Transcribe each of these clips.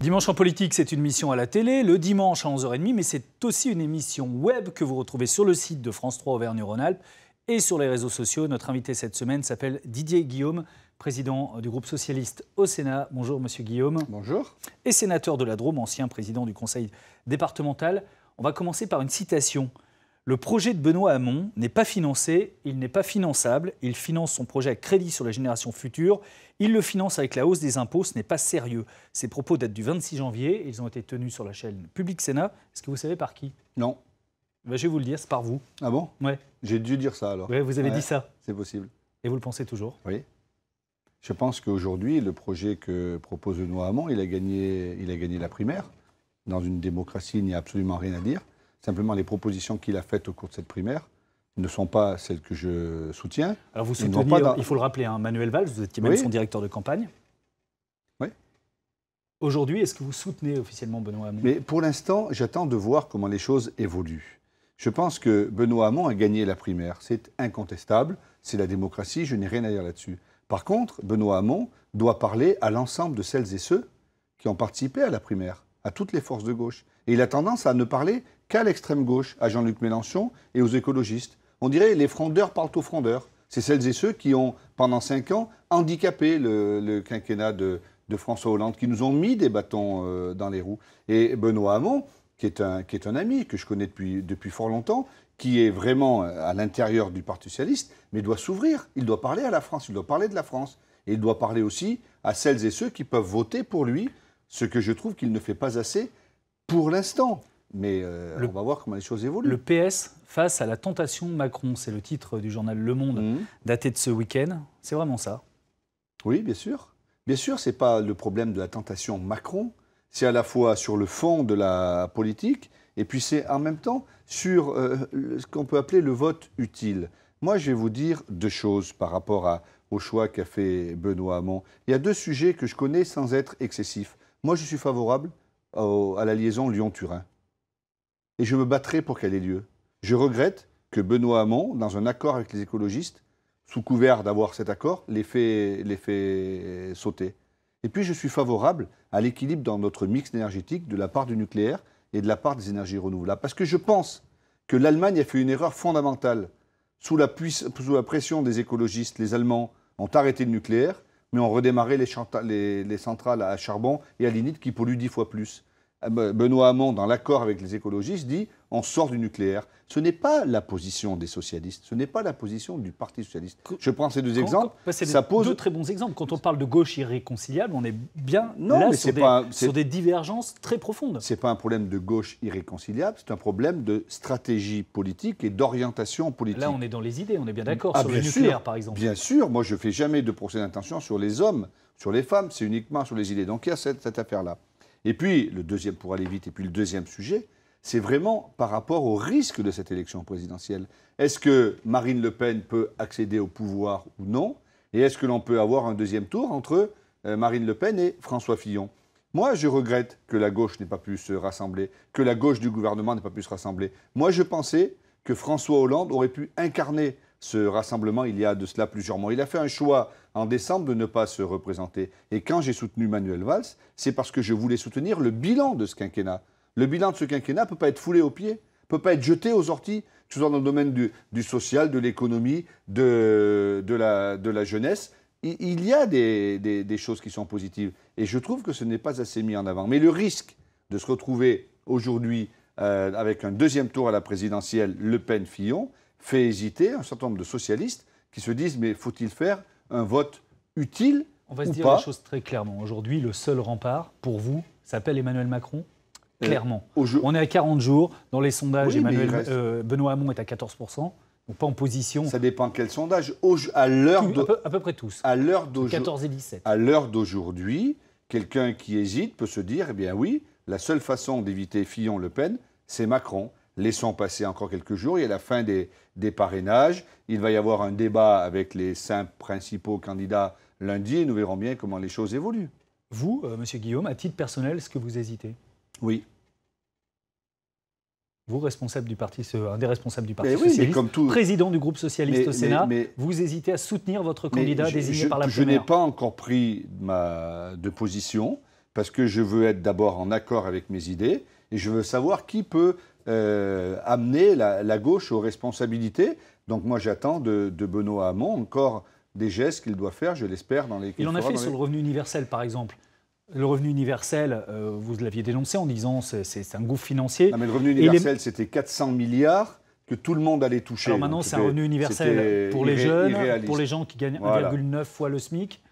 Dimanche en politique, c'est une mission à la télé, le dimanche à 11h30, mais c'est aussi une émission web que vous retrouvez sur le site de France 3 Auvergne-Rhône-Alpes et sur les réseaux sociaux. Notre invité cette semaine s'appelle Didier Guillaume, président du groupe socialiste au Sénat. Bonjour Monsieur Guillaume. Bonjour. Et sénateur de la Drôme, ancien président du conseil départemental. On va commencer par une citation le projet de Benoît Hamon n'est pas financé, il n'est pas finançable, il finance son projet à crédit sur la génération future, il le finance avec la hausse des impôts, ce n'est pas sérieux. Ces propos datent du 26 janvier, ils ont été tenus sur la chaîne Public Sénat. Est-ce que vous savez par qui Non. Ben, je vais vous le dire, c'est par vous. Ah bon Ouais. J'ai dû dire ça alors. vous avez dit ça. C'est possible. Et vous le pensez toujours Oui. Je pense qu'aujourd'hui, le projet que propose Benoît Hamon, il a gagné, il a gagné la primaire. Dans une démocratie, il n'y a absolument rien à dire. Simplement, les propositions qu'il a faites au cours de cette primaire ne sont pas celles que je soutiens. Alors vous soutenez, pas il faut le rappeler, hein, Manuel Valls, vous étiez même son directeur de campagne. Oui. Aujourd'hui, est-ce que vous soutenez officiellement Benoît Hamon Mais pour l'instant, j'attends de voir comment les choses évoluent. Je pense que Benoît Hamon a gagné la primaire. C'est incontestable, c'est la démocratie, je n'ai rien à dire là-dessus. Par contre, Benoît Hamon doit parler à l'ensemble de celles et ceux qui ont participé à la primaire, à toutes les forces de gauche. Et il a tendance à ne parler qu'à l'extrême gauche, à Jean-Luc Mélenchon et aux écologistes. On dirait les frondeurs parlent aux frondeurs. C'est celles et ceux qui ont, pendant cinq ans, handicapé le, quinquennat de, François Hollande, qui nous ont mis des bâtons euh, dans les roues. Et Benoît Hamon, qui est un, ami que je connais depuis, depuis fort longtemps, qui est vraiment euh, à l'intérieur du Parti socialiste, mais doit s'ouvrir. Il doit parler à la France, il doit parler de la France. Et il doit parler aussi à celles et ceux qui peuvent voter pour lui, ce que je trouve qu'il ne fait pas assez pour l'instant. Mais euh, on va voir comment les choses évoluent. Le PS face à la tentation Macron, c'est le titre du journal Le Monde, mhm. daté de ce week-end. C'est vraiment ça Oui, bien sûr. Bien sûr, ce n'est pas le problème de la tentation Macron. C'est à la fois sur le fond de la politique et puis c'est en même temps sur euh, ce qu'on peut appeler le vote utile. Moi, je vais vous dire deux choses par rapport au choix qu'a fait Benoît Hamon. Il y a deux sujets que je connais sans être excessif. Moi, je suis favorable à la liaison Lyon-Turin et je me battrai pour qu'elle ait lieu. Je regrette que Benoît Hamon, dans un accord avec les écologistes, sous couvert d'avoir cet accord, les fait, sauter. Et puis je suis favorable à l'équilibre dans notre mix énergétique de la part du nucléaire et de la part des énergies renouvelables. Parce que je pense que l'Allemagne a fait une erreur fondamentale. Sous la, pression des écologistes, les Allemands ont arrêté le nucléaire, mais ont redémarré les centrales à charbon et à lignite qui polluent dix fois plus. Ah, Benoît Hamon, dans l'accord avec les écologistes, dit on sort du nucléaire. Ce n'est pas la position des socialistes, ce n'est pas la position du Parti socialiste. Je prends ces deux exemples. ça pose deux très bons exemples. Quand on parle de gauche irréconciliable, on est bien là sur, des, des divergences très profondes. C'est pas un problème de gauche irréconciliable, c'est un problème de stratégie politique et d'orientation politique. Là, on est dans les idées, on est bien d'accord ah, sur le nucléaire, par exemple. Bien sûr, moi je fais jamais de procès d'intention sur les hommes, sur les femmes, c'est uniquement sur les idées. Donc il y a cette affaire là. Et puis, le deuxième, pour aller vite, et puis le deuxième sujet, c'est vraiment par rapport au risque de cette élection présidentielle. Est-ce que Marine Le Pen peut accéder au pouvoir ou non Et est-ce que l'on peut avoir un deuxième tour entre euh, Marine Le Pen et François Fillon moi, je regrette que la gauche n'ait pas pu se rassembler, que la gauche du gouvernement n'ait pas pu se rassembler. Moi, je pensais que François Hollande aurait pu incarner ce rassemblement il y a de cela plusieurs mois. Il a fait un choix en décembre de ne pas se représenter. Et quand j'ai soutenu Manuel Valls, c'est parce que je voulais soutenir le bilan de ce quinquennat. Le bilan de ce quinquennat ne peut pas être foulé aux pieds, ne peut pas être jeté aux orties, que ce dans le domaine du, social, de l'économie, de, la, jeunesse. Il, y a des, choses qui sont positives. Et je trouve que ce n'est pas assez mis en avant. Mais le risque de se retrouver aujourd'hui euh, avec un deuxième tour à la présidentielle Le Pen-Fillon, fait hésiter un certain nombre de socialistes qui se disent mais faut-il faire un vote utile On va se dire la les choses très clairement. Aujourd'hui, le seul rempart pour vous s'appelle Emmanuel Macron euh, Clairement. on est à 40 jours. Dans les sondages, Emmanuel, euh, Benoît Hamon est à 14%. Donc pas en position. Ça dépend quel sondage. à l'heure à, peu, près tous. À l'heure d'aujourd'hui. 14 et 17. À l'heure d'aujourd'hui, quelqu'un qui hésite peut se dire, eh bien oui, la seule façon d'éviter Fillon-Le Pen, c'est Macron. Laissons passer encore quelques jours. Il y a la fin des, parrainages. Il va y avoir un débat avec les cinq principaux candidats lundi nous verrons bien comment les choses évoluent. Vous, euh, Monsieur Guillaume, à titre personnel, est-ce que vous hésitez Oui. Vous, responsable du parti, euh, un des responsables du Parti socialiste, président du groupe socialiste au Sénat, vous hésitez à soutenir votre candidat désigné par la Je n'ai pas encore pris ma, de position parce que je veux être d'abord en accord avec mes idées et je veux savoir qui peut euh, amener la, gauche aux responsabilités. Donc moi j'attends de, Benoît Hamon encore des gestes qu'il doit faire, je l'espère, dans les... Il en a fait sur le revenu universel, par exemple. Le revenu universel, euh, vous l'aviez dénoncé en disant c'est un gouffre financier. Non, mais le revenu universel, c'était 400 milliards que tout le monde allait toucher. Alors maintenant, c'est un revenu universel pour les jeunes, pour les gens qui gagnent 1,9 fois le SMIC.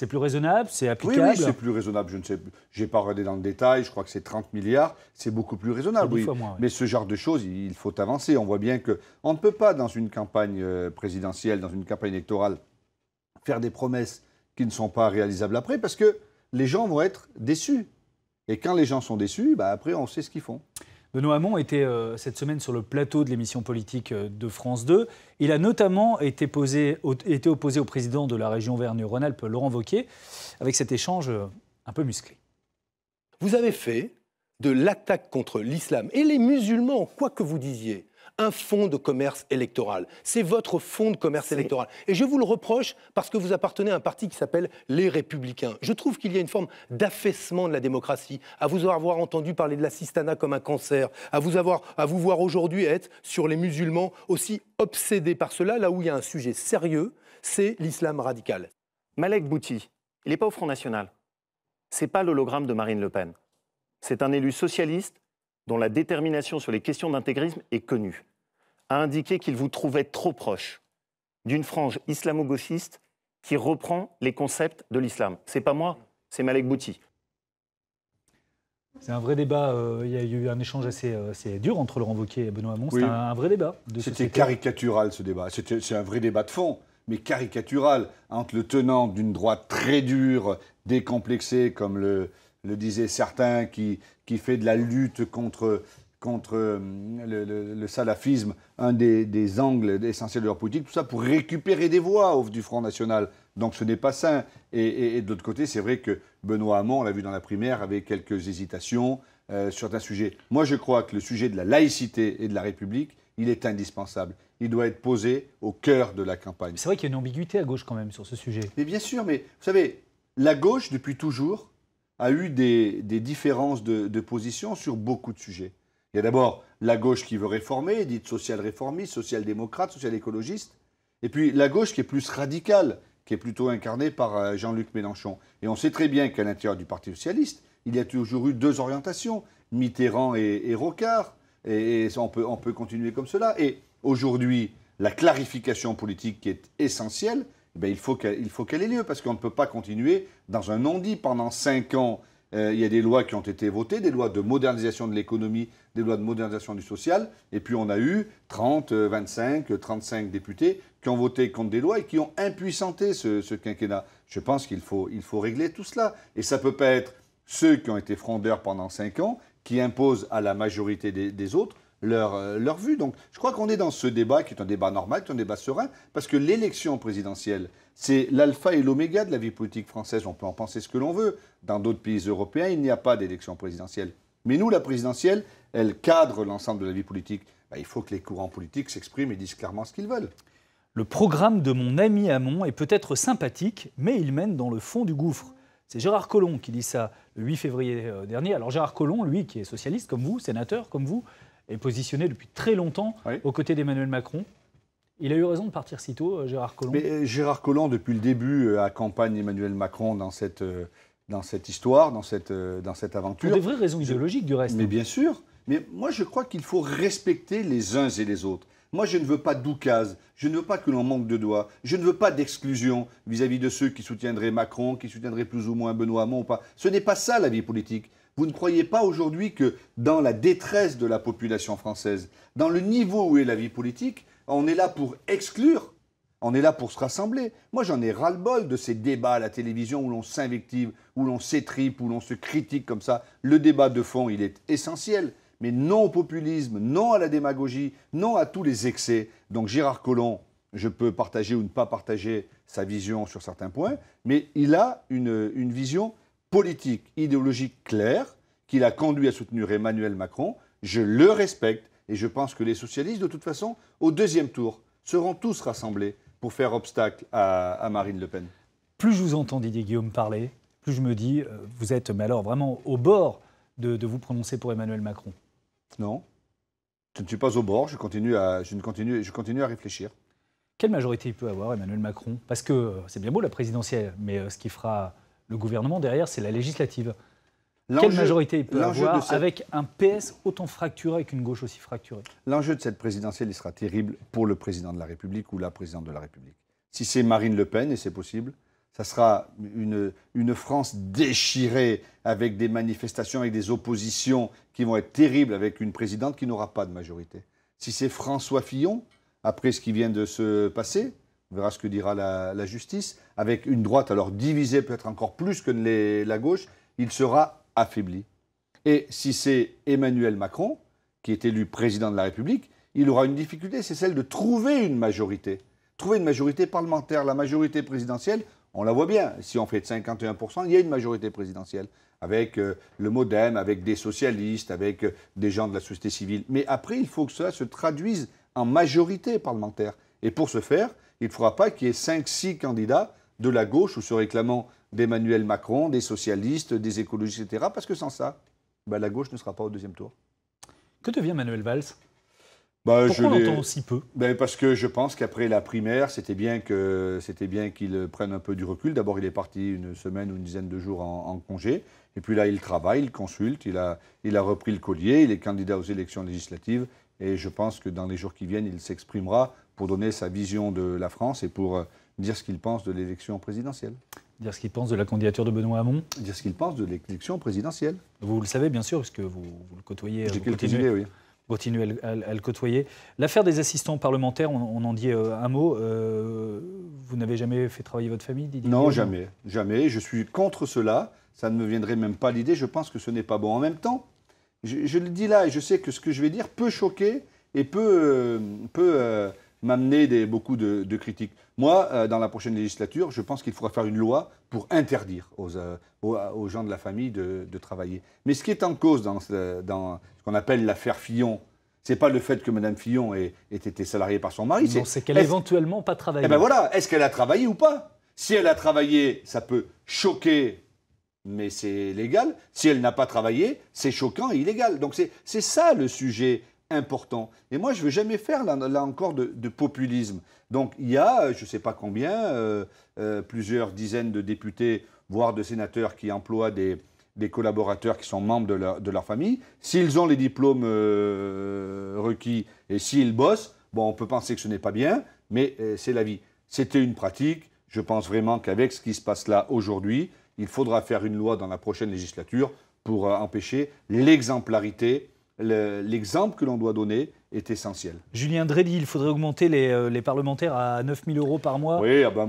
C'est plus raisonnable, c'est applicable. Oui, oui c'est plus raisonnable. Je ne sais, j'ai pas regardé dans le détail. Je crois que c'est 30 milliards. C'est beaucoup plus raisonnable. Mais ce genre de choses, il faut avancer. On voit bien que on ne peut pas dans une campagne euh, présidentielle, dans une campagne électorale, faire des promesses qui ne sont pas réalisables après, parce que les gens vont être déçus. Et quand les gens sont déçus, bah, après, on sait ce qu'ils font. Benoît Hamon était euh, cette semaine sur le plateau de l'émission politique euh, de France 2. Il a notamment été, opposé au président de la région Verne-Rhône-Alpes, Laurent Vauquier, avec cet échange euh, un peu musclé. Vous avez fait de l'attaque contre l'islam et les musulmans, quoi que vous disiez, un fonds de commerce électoral. C'est votre fonds de commerce électoral. Et je vous le reproche parce que vous appartenez à un parti qui s'appelle Les Républicains. Je trouve qu'il y a une forme d'affaissement de la démocratie, à vous avoir entendu parler de la l'assistanat comme un cancer, à vous, avoir, à vous voir aujourd'hui être sur les musulmans aussi obsédés par cela, là où il y a un sujet sérieux, c'est l'islam radical. Malek Bouti, il n'est pas au Front National. C'est pas l'hologramme de Marine Le Pen. C'est un élu socialiste dont la détermination sur les questions d'intégrisme est connue a indiqué qu'il vous trouvait trop proche d'une frange islamo-gauchiste qui reprend les concepts de l'islam. C'est pas moi, c'est Malek Bouti. C'est un vrai débat. Euh, il y a eu un échange assez, euh, dur entre Laurent Wauquiez et Benoît Hamon. C'est C'était un, vrai débat. C'était caricatural ce débat. C'est un vrai débat de fond, mais caricatural entre le tenant d'une droite très dure, décomplexée, comme le, le disaient certains, qui, qui fait de la lutte contre contre euh, le, salafisme, un des, angles essentiels de leur politique, tout ça pour récupérer des voix au, du Front National. Donc ce n'est pas sain. Et, et, de l'autre côté, c'est vrai que Benoît Hamon, on l'a vu dans la primaire, avait quelques hésitations euh, sur un sujet. Moi, je crois que le sujet de la laïcité et de la République, il est indispensable. Il doit être posé au cœur de la campagne. C'est vrai qu'il y a une ambiguïté à gauche quand même sur ce sujet. Mais bien sûr, mais vous savez, la gauche, depuis toujours, a eu des, différences de position sur beaucoup de sujets. Il y a d'abord la gauche qui veut réformer, dite social-réformiste, social-démocrate, social-écologiste, et puis la gauche qui est plus radicale, qui est plutôt incarnée par euh, Jean-Luc Mélenchon. Et on sait très bien qu'à l'intérieur du Parti socialiste, il y a toujours eu deux orientations, Mitterrand et, Rocard, et, on, peut, on peut continuer comme cela. Et aujourd'hui, la clarification politique qui est essentielle, eh ben, il faut qu'elle ait lieu, parce qu'on ne peut pas continuer dans un non-dit pendant cinq ans euh, il y a des lois qui ont été votées, des lois de modernisation de l'économie, des lois de modernisation du social, et puis on a eu 30, 25, 35 députés qui ont voté contre des lois et qui ont impuissanté ce, quinquennat. Je pense qu'il faut, il faut régler tout cela. Et ça ne peut pas être ceux qui ont été frondeurs pendant 5 ans qui imposent à la majorité des, autres leur, euh, leur, vue. Donc je crois qu'on est dans ce débat qui est un débat normal, qui est un débat serein, parce que l'élection présidentielle, c'est l'alpha et l'oméga de la vie politique française. On peut en penser ce que l'on veut. Dans d'autres pays européens, il n'y a pas d'élection présidentielle. Mais nous, la présidentielle, elle cadre l'ensemble de la vie politique. Bah, il faut que les courants politiques s'expriment et disent clairement ce qu'ils veulent. Le programme de mon ami Hamon est peut-être sympathique, mais il mène dans le fond du gouffre. C'est Gérard Collomb qui dit ça le 8 février euh, dernier. Alors Gérard Collomb, lui, qui est socialiste comme vous, sénateur comme vous, est positionné depuis très longtemps aux côtés d'Emmanuel Macron. Il a eu raison de partir si tôt, euh, Gérard Collomb. Mais euh, Gérard Collomb, depuis le début, euh, accompagne Emmanuel Macron dans cette, dans cette histoire, dans cette, dans cette aventure. Pour des vraies raisons idéologiques, du reste. Mais bien sûr. Mais moi, je crois qu'il faut respecter les uns et les autres. Moi, je ne veux pas d'oukase, je ne veux pas que l'on manque de doigts, je ne veux pas d'exclusion vis-à-vis de ceux qui soutiendraient Macron, qui soutiendraient plus ou moins Benoît Hamon ou pas. Ce n'est pas ça la vie politique. Vous ne croyez pas aujourd'hui que dans la détresse de la population française, dans le niveau où est la vie politique, on est là pour exclure. On est là pour se rassembler. Moi, j'en ai ras-le-bol de ces débats à la télévision où l'on s'invective, où l'on s'étripe, où l'on se critique comme ça. Le débat de fond, il est essentiel. Mais non au populisme, non à la démagogie, non à tous les excès. Donc Gérard Collomb, je peux partager ou ne pas partager sa vision sur certains points, mais il a une, vision politique, idéologique claire qu'il a conduit à soutenir Emmanuel Macron. Je le respecte, et je pense que les socialistes, de toute façon, au deuxième tour, seront tous rassemblés pour faire obstacle à, Marine Le Pen. Plus je vous entends, Didier Guillaume, parler, plus je me dis, euh, vous êtes, mais alors vraiment au bord de, vous prononcer pour Emmanuel Macron. Non, je ne suis pas au bord, je continue à, je continue, je continue à réfléchir. Quelle majorité il peut avoir Emmanuel Macron Parce que euh, c'est bien beau la présidentielle, mais euh, ce qui fera le gouvernement derrière, c'est la législative. Quelle majorité il peut avoir avec un PS autant fracturé, qu'une gauche aussi fracturée L'enjeu de cette présidentielle, il sera terrible pour le président de la République ou la présidente de la République. Si c'est Marine Le Pen, et c'est possible, ça sera une, une, France déchirée avec des manifestations, avec des oppositions qui vont être terribles, avec une présidente qui n'aura pas de majorité. Si c'est François Fillon, après ce qui vient de se passer, on verra ce que dira la, justice, avec une droite alors divisée peut-être encore plus que la gauche, il sera affaibli. Et si c'est Emmanuel Macron qui est élu président de la République, il aura une difficulté, c'est celle de trouver une majorité. Trouver une majorité parlementaire, la majorité présidentielle, on la voit bien. Si on fait de 51%, il y a une majorité présidentielle, avec euh, le modem, avec des socialistes, avec euh, des gens de la société civile. Mais après, il faut que cela se traduise en majorité parlementaire. Et pour ce faire, il ne faudra pas qu'il y ait 5-6 candidats de la gauche ou se réclamant d'Emmanuel Macron, des socialistes, des écologistes, etc. Parce que sans ça, bah, la gauche ne sera pas au deuxième tour. Que devient Manuel Valls bah, Pourquoi on l'entend aussi peu ben, Parce que je pense qu'après la primaire, c'était bien que c'était qu'il prenne un peu du recul. D'abord, il est parti une semaine ou une dizaine de jours en, congé. Et puis là, il travaille, il consulte, il a repris le collier, il est candidat aux élections législatives. Et je pense que dans les jours qui viennent, il s'exprimera pour donner sa vision de la France et pour euh, dire ce qu'il pense de l'élection présidentielle. Dire ce qu'il pense de la candidature de Benoît Hamon Dire ce qu'il pense de l'élection présidentielle. Vous le savez, bien sûr, puisque vous, vous le côtoyez. J'ai continuez, Continuez à, le côtoyer. L'affaire des assistants parlementaires, on, en dit euh, un mot. Euh, vous n'avez jamais fait travailler votre famille Didier Non, jamais. Jamais. Je suis contre cela. Ça ne me viendrait même pas l'idée. Je pense que ce n'est pas bon. En même temps, je, le dis là et je sais que ce que je vais dire peut choquer et peut euh, m'amener beaucoup de, critiques. Moi, euh, dans la prochaine législature, je pense qu'il faudra faire une loi pour interdire aux, euh, aux, gens de la famille de, travailler. Mais ce qui est en cause dans, dans ce qu'on appelle l'affaire Fillon, c'est pas le fait que Mme Fillon ait, été salariée par son mari. Non, c'est qu'elle n'a éventuellement pas travaillé. Eh ben voilà, est-ce qu'elle a travaillé ou pas Si elle a travaillé, ça peut choquer mais c'est légal. Si elle n'a pas travaillé, c'est choquant et illégal. Donc c'est ça le sujet important. Et moi, je ne veux jamais faire, là, encore, de, populisme. Donc, il y a, euh, je ne sais pas combien, euh, euh, plusieurs dizaines de députés, voire de sénateurs qui emploient des, collaborateurs qui sont membres de leur, famille. S'ils ont les diplômes requis et s'ils bossent, bon, on peut penser que ce n'est pas bien, mais c'est la vie. C'était une pratique. Je pense vraiment qu'avec ce qui se passe là aujourd'hui, il faudra faire une loi dans la prochaine législature pour empêcher l'exemplarité l'exemple que l'on doit donner est essentiel. Julien Drédy, il faudrait augmenter les, euh, parlementaires à 9 000 euros par mois. Oui, ah bah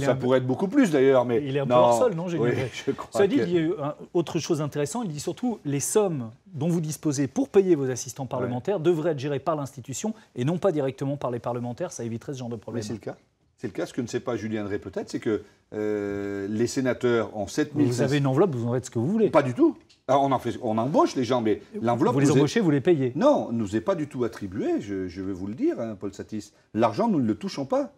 ça pourrait être beaucoup plus d'ailleurs. mais Il est un peu hors sol, non je crois Ça dit, il y a autre chose intéressante, il dit surtout les sommes dont vous disposez pour payer vos assistants parlementaires devraient être gérées par l'institution et non pas directement par les parlementaires. Ça éviterait ce genre de problème. c'est le cas. C'est le cas, ce que ne sait pas Julien Drey peut-être, c'est que euh, les sénateurs ont 7000... Vous avez une enveloppe, vous en faites ce que vous voulez. Pas du tout. on, en fait, on, embauche les gens, mais l'enveloppe... Vous les embauchez, vous les payez. Non, nous est pas du tout attribué, je, je vais vous le dire, hein, Paul Satis. L'argent, nous ne le touchons pas.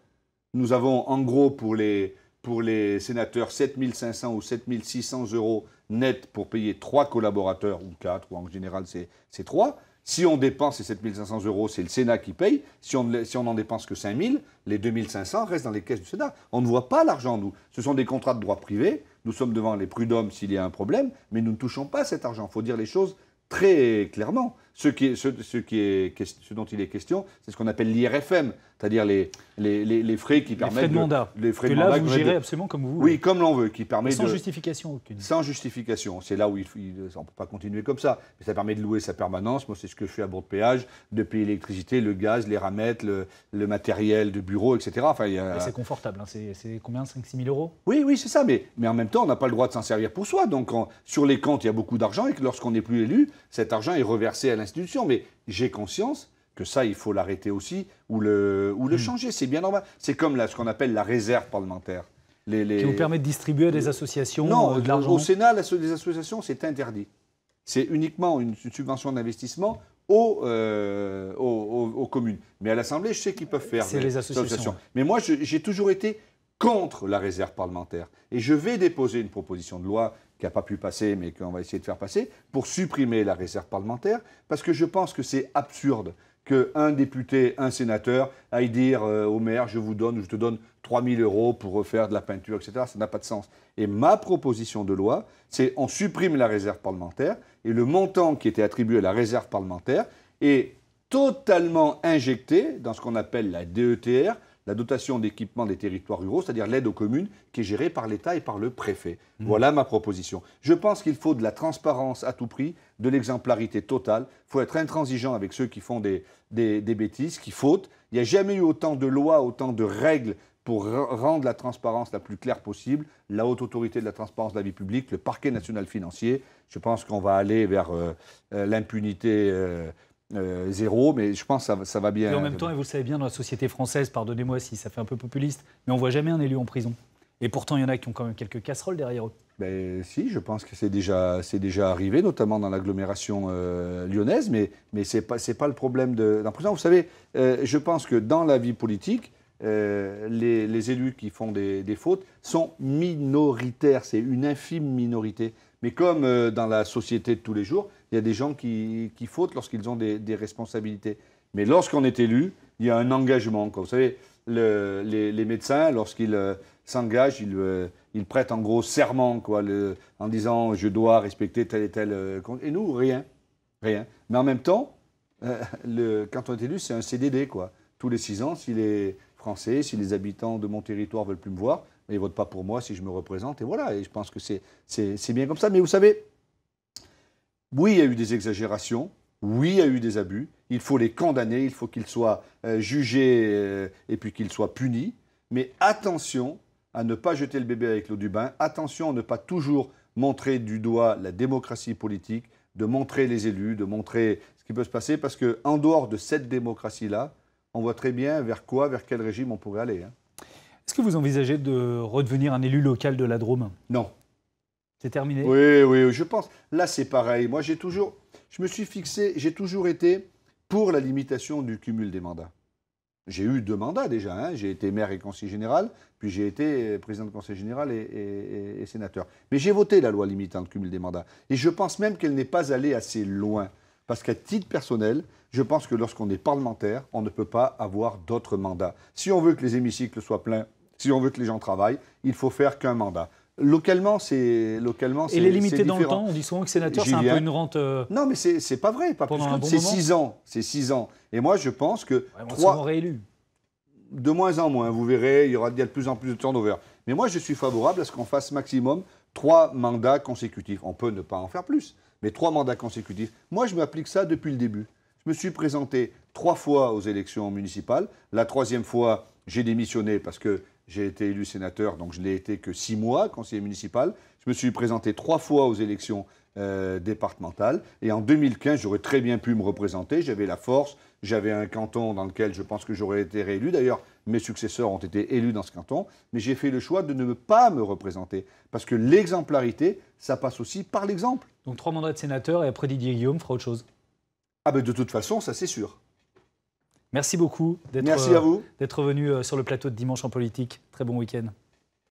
Nous avons en gros pour les, pour les sénateurs 7500 ou 7600 euros net pour payer trois collaborateurs, ou quatre, ou en général c'est trois. Si on dépense ces 7500 euros, c'est le Sénat qui paye. Si on, si on dépense que 5000, les 2500 restent dans les caisses du Sénat. On ne voit pas l'argent, nous. Ce sont des contrats de droit privé. Nous sommes devant les prud'hommes s'il y a un problème, mais nous ne touchons pas cet argent. Il faut dire les choses très clairement. Ce, qui est, ce dont il est question, c'est ce qu'on appelle l'IRFM, c'est-à-dire les, les, frais qui permettent. Les frais de mandat. que là, vous gérez absolument comme vous voulez. Oui, comme l'on veut, qui permet sans de. justification aucune. Sans justification. C'est là où il, on ne peut pas continuer comme ça. Mais ça permet de louer sa permanence. Moi, c'est ce que je fais à bord de péage, de payer l'électricité, le gaz, les ramettes, le, matériel de bureau, etc. Enfin, C'est confortable. Hein. C'est combien 5-6 000 euros Oui, oui, c'est ça. Mais, mais en même temps, on n'a pas le droit de s'en servir pour soi. Donc, sur les comptes, il y a beaucoup d'argent et que lorsqu'on n'est plus élu, cet argent est reversé à l'institution. Mais j'ai conscience que ça, il faut l'arrêter aussi ou le, le hmm. changer. C'est bien normal. C'est comme là, ce qu'on appelle la réserve parlementaire. Les, Qui vous permet de distribuer à des associations Non, euh, de l'argent. au Sénat, les associations, c'est interdit. C'est uniquement une subvention d'investissement euh, aux, aux, communes. Mais à l'Assemblée, je sais qu'ils peuvent faire. C'est les, associations. associations. Mais moi, j'ai toujours été contre la réserve parlementaire. Et je vais déposer une proposition de loi qui n'a pas pu passer, mais qu'on va essayer de faire passer, pour supprimer la réserve parlementaire, parce que je pense que c'est absurde qu'un député, un sénateur aille dire euh, au maire, je vous donne, je te donne 3000 euros pour refaire de la peinture, etc. Ça n'a pas de sens. Et ma proposition de loi, c'est on supprime la réserve parlementaire et le montant qui était attribué à la réserve parlementaire est totalement injecté dans ce qu'on appelle la DETR, la dotation d'équipement des territoires ruraux, c'est-à-dire l'aide aux communes, qui est gérée par l'État et par le préfet. Mmh. Voilà ma proposition. Je pense qu'il faut de la transparence à tout prix, de l'exemplarité totale. Il faut être intransigeant avec ceux qui font des, des, bêtises, qui fautent. Il n'y a jamais eu autant de lois, autant de règles pour rendre la transparence la plus claire possible, la haute autorité de la transparence de la vie publique, le parquet national financier. Je pense qu'on va aller vers euh, euh, l'impunité euh, euh, zéro, mais je pense que ça, va bien. Et en même temps, et vous le savez bien, dans la société française, pardonnez-moi si ça fait un peu populiste, mais on voit jamais un élu en prison. Et pourtant, il y en a qui ont quand même quelques casseroles derrière eux. Ben, si, je pense que c'est déjà, c'est déjà arrivé, notamment dans l'agglomération euh, lyonnaise, mais, mais ce n'est pas, c'est pas le problème de, prison. Vous savez, euh, je pense que dans la vie politique, les, élus qui font des, des fautes sont minoritaires, c'est une infime minorité. Mais comme euh, dans la société de tous les jours, il y a des gens qui, qui fautent lorsqu'ils ont des, responsabilités. Mais lorsqu'on est élu, il y a un engagement. Vous savez, les, médecins, lorsqu'ils euh, s'engagent, ils, euh, ils, prêtent en gros serment quoi, en disant je dois respecter tel et tel. compte ». et nous, rien. Rien. Mais en même temps, le, quand on est élu, c'est un CDD. Quoi. Tous les six ans, si les Français, si les habitants de mon territoire veulent plus me voir, et ne votent pas pour moi si je me représente. Et voilà, et je pense que c'est bien comme ça. Mais vous savez, oui, il y a eu des exagérations, oui, il y a eu des abus, il faut les condamner, il faut qu'ils soient euh, jugés euh, et puis qu'ils soient punis. Mais attention à ne pas jeter le bébé avec l'eau du bain, attention à ne pas toujours montrer du doigt la démocratie politique, de montrer les élus, de montrer ce qui peut se passer, parce qu'en dehors de cette démocratie-là, on voit très bien vers quoi, vers quel régime on pourrait aller. Hein. Est-ce que vous envisagez de redevenir un élu local de la Drôme Non. C'est terminé Oui, oui, je pense. Là, c'est pareil. Moi, j'ai toujours, je me suis fixé, j'ai toujours été pour la limitation du cumul des mandats. J'ai eu deux mandats déjà. Hein. J'ai été maire et conseiller général, puis j'ai été euh, président de conseil général et sénateur. Mais j'ai voté la loi limitant le cumul des mandats. Et je pense même qu'elle n'est pas allée assez loin. Parce qu'à titre personnel, je pense que lorsqu'on est parlementaire, on ne peut pas avoir d'autres mandats. Si on veut que les hémicycles soient pleins, si on veut que les gens travaillent, il faut faire qu'un mandat. Localement, c'est localement. Et les limiter dans le temps, on dit souvent que sénateur, c'est un peu une rente. Euh, non, mais c'est pas vrai. Pas pendant plus bon c'est six ans, c'est six ans. Et moi, je pense que trois. réélu. De moins en moins, vous verrez, il y aura de plus en plus de turnover. Mais moi, je suis favorable à ce qu'on fasse maximum trois mandats consécutifs. On peut ne pas en faire plus mais trois mandats consécutifs. Moi, je m'applique ça depuis le début. Je me suis présenté trois fois aux élections municipales. La troisième fois, j'ai démissionné parce que j'ai été élu sénateur, donc je n'ai été que six mois conseiller municipal. Je me suis présenté trois fois aux élections euh, départementales. Et en 2015, j'aurais très bien pu me représenter. J'avais la force, j'avais un canton dans lequel je pense que j'aurais été réélu. D'ailleurs, mes successeurs ont été élus dans ce canton. Mais j'ai fait le choix de ne pas me représenter. Parce que l'exemplarité, ça passe aussi par l'exemple. Donc trois mandats de sénateur et après Didier Guillaume fera autre chose. Ah ben de toute façon, ça c'est sûr. Merci beaucoup d'être, euh, d'être venu euh, sur le plateau de Dimanche en politique. Très bon week-end.